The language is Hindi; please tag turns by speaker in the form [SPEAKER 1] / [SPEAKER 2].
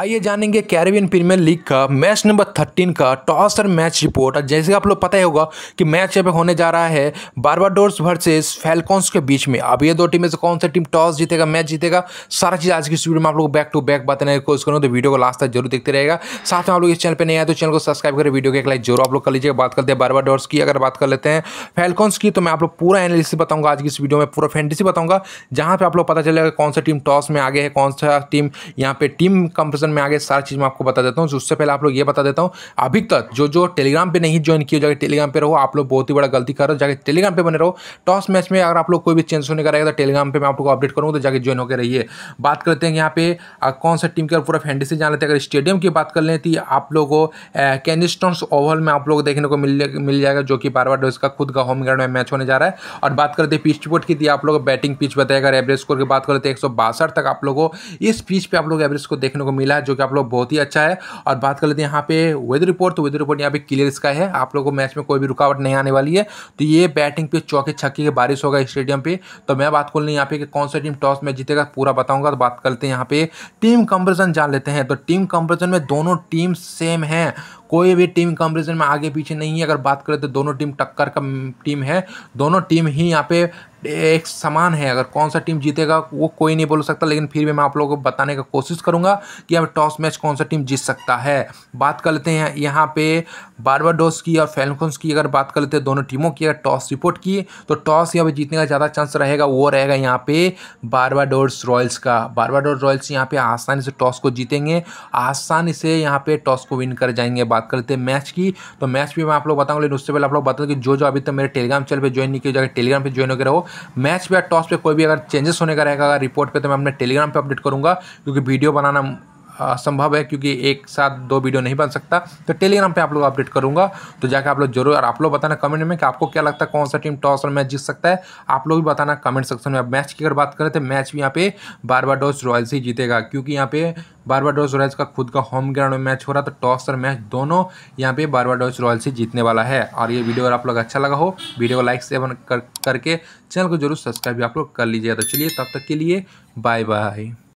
[SPEAKER 1] आइए जानेंगे कैरेबियन प्रीमियर लीग का मैच नंबर थर्टीन का टॉसर मैच रिपोर्ट जैसे आप लोग पता ही होगा कि मैच यहाँ पे होने जा रहा है बारबाडोर्स वर्सेस फैलकॉन्स के बीच में अब ये दो टीम में से कौन सा टीम टॉस जीतेगा मैच जीतेगा सारा चीज़ आज की वीडियो में आप लोग बैक टू बैक बताने की कोशिश करूँ तो वीडियो को लास्ट तक जरूर देखते रहेगा साथ में आप लोग इस चैनल पर नहीं आए तो चैनल को सब्सक्राइब करें वीडियो को एक लाइक जरूर आप लोग कर लीजिएगा बात करते हैं बारबाडोर्स की अगर बात कर लेते हैं फैलकॉन्स की तो मैं आप लोग पूरा एनालिसिस बताऊँगा आज की इस वीडियो में पूरा फैंटेसी बताऊँगा जहाँ पर आप लोग पता चलेगा कौन सा टीम टॉस में आगे है कौन सा टीम यहाँ पे टीम कंपनी डिस्क्रिप्शन में आगे सारी चीज़ मैं आपको बता देता हूँ उससे पहले आप लोग ये बता देता हूँ अभी तक जो जो टेलीग्राम पे नहीं ज्वाइन किया जाकर टेलीग्राम पे रहो आप लोग बहुत ही बड़ा गलती कर रहे हो जाकर टेलीग्राम पे बने रहो टॉस मैच में अगर आप लोग कोई भी चेंज होने का रहेगा तो टेलीग्राम पर मैं आप लोग अपडेट करूँगा तो जाकर ज्वाइन होकर रहिए बात करते हैं यहाँ पे कौन सा टीम अगर पूरा फैंडी से जान लेते हैं अगर स्टेडियम की बात कर लें तो आप लोगों को ओवल में आप लोग देखने को मिल मिल जाएगा जो कि बार बार का खुद का होम ग्राउंड में मैच होने जा रहा है और बात करते हैं पिच बोर्ड की तो आप लोग बैटिंग पिच बताएगा एवरेज स्कोर की बात करते हैं एक तक आप लोगों को इस पिच पे आप लोग एवरेज को देखने को मिला मिला जो कि आप लोग बहुत ही अच्छा है और बात कर लेते हैं यहाँ पे वेदर रिपोर्ट तो वेदर रिपोर्ट यहाँ पे क्लियर स्काई है आप लोगों को मैच में कोई भी रुकावट नहीं आने वाली है तो ये बैटिंग पे चौके छक्के की बारिश होगा स्टेडियम पे तो मैं बात कर लूँ यहाँ पे कि कौन सा टीम टॉस में जीतेगा पूरा बताऊँगा तो बात कर लेते हैं यहाँ पे टीम कंपेरिजन जान लेते हैं तो टीम कंपेरिजन में दोनों टीम सेम है कोई भी टीम कंपेरिजन में आगे पीछे नहीं है अगर बात करें तो दोनों टीम टक्कर का टीम है दोनों टीम ही यहाँ पे एक समान है अगर कौन सा टीम जीतेगा वो कोई नहीं बोल सकता लेकिन फिर भी मैं आप लोगों को बताने का कोशिश करूंगा कि अब टॉस मैच कौन सा टीम जीत सकता है बात कर लेते हैं यहाँ पे बारबाडोस की और फैलकोन्स की अगर बात कर लेते हैं दोनों टीमों की अगर टॉस रिपोर्ट की तो टॉस यहाँ पर जीतने का ज़्यादा चांस रहेगा वो रहेगा यहाँ पे बारबाडोस रॉयल्स का बारबाडोस रॉयल्स यहाँ पे आसानी से टॉस को जीतेंगे आसानी से यहाँ पे टॉस को विन कर जाएंगे बात कर लेते हैं मैच की तो मैच भी मैं आप लोग बताऊँगा लेकिन उससे पहले आप लोग बता कि जो जो अभी तक मेरे टेलीग्राम चैनल पर ज्वाइन नहीं किया जाएगा टेलीग्राम पर ज्वाइन वगैरह हो मैच पे या टॉस पे कोई भी अगर चेंजेस होने का रहेगा रिपोर्ट पे तो मैं अपने टेलीग्राम पे अपडेट करूँगा क्योंकि वीडियो बनाना संभव है क्योंकि एक साथ दो वीडियो नहीं बन सकता तो टेलीग्राम पे आप लोग अपडेट करूँगा तो जाकर आप लोग जरूर और आप लोग बताना कमेंट में कि आपको क्या लगता है कौन सा टीम टॉस और मैच जीत सकता है आप लोग भी बताना कमेंट सेक्शन में अब मैच की अगर बात करें तो मैच भी यहाँ पे बारबाडोस रॉयल से ही जीतेगा क्योंकि यहाँ पे बारबाडोस रॉयल्स का खुद का होम ग्राउंड में मैच हो रहा था टॉस तो और मैच दोनों यहाँ पे बारबाडोस रॉयल से जीतने वाला है और ये वीडियो अगर आप लोग अच्छा लगा हो वीडियो को लाइक सेवन कर, करके चैनल को जरूर सब्सक्राइब भी आप लोग कर लीजिएगा तो चलिए तब तक के लिए बाय बाय